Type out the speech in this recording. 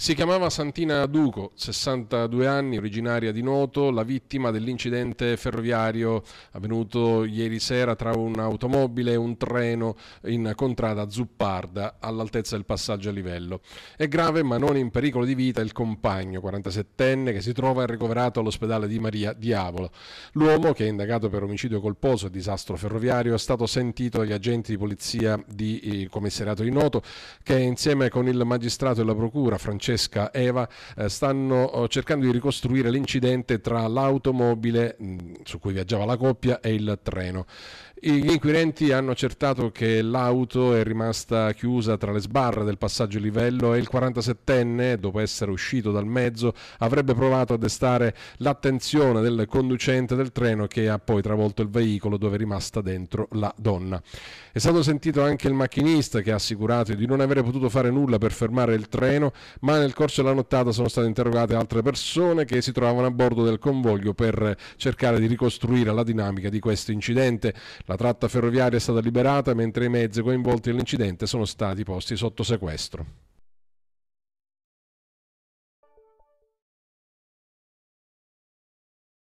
Si chiamava Santina Duco, 62 anni, originaria di Noto, la vittima dell'incidente ferroviario avvenuto ieri sera tra un'automobile e un treno in contrada Zupparda all'altezza del passaggio a livello. È grave ma non in pericolo di vita il compagno, 47enne, che si trova ricoverato all'ospedale di Maria Diavolo. L'uomo, che è indagato per omicidio colposo e disastro ferroviario, è stato sentito dagli agenti di polizia di eh, commissariato di Noto che insieme con il magistrato e la procura Francesco Francesca Eva eh, stanno oh, cercando di ricostruire l'incidente tra l'automobile mm, su cui viaggiava la coppia e il treno. Gli inquirenti hanno accertato che l'auto è rimasta chiusa tra le sbarre del passaggio livello e il 47enne, dopo essere uscito dal mezzo, avrebbe provato a destare l'attenzione del conducente del treno che ha poi travolto il veicolo dove è rimasta dentro la donna. È stato sentito anche il macchinista che ha assicurato di non avere potuto fare nulla per fermare il treno, ma nel corso della nottata sono state interrogate altre persone che si trovavano a bordo del convoglio per cercare di ricostruire la dinamica di questo incidente. La tratta ferroviaria è stata liberata mentre i mezzi coinvolti nell'incidente sono stati posti sotto sequestro.